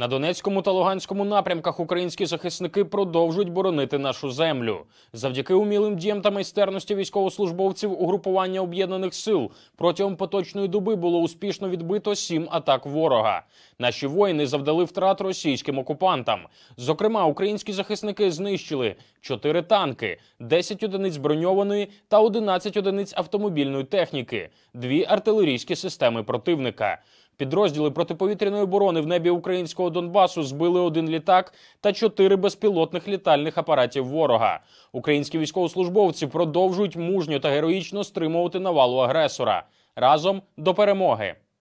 На Донецькому та Луганському напрямках українські захисники продовжують боронити нашу землю. Завдяки умілим діям та майстерності військовослужбовців угрупування об'єднаних сил протягом поточної доби було успішно відбито сім атак ворога. Наші воїни завдали втрат російським окупантам. Зокрема, українські захисники знищили 4 танки, 10 одиниць броньованої та 11 одиниць автомобільної техніки, дві артилерійські системи противника. Підрозділи протиповітряної оборони в небі українського Донбасу збили один літак та чотири безпілотних літальних апаратів ворога. Українські військовослужбовці продовжують мужньо та героїчно стримувати навалу агресора разом до перемоги.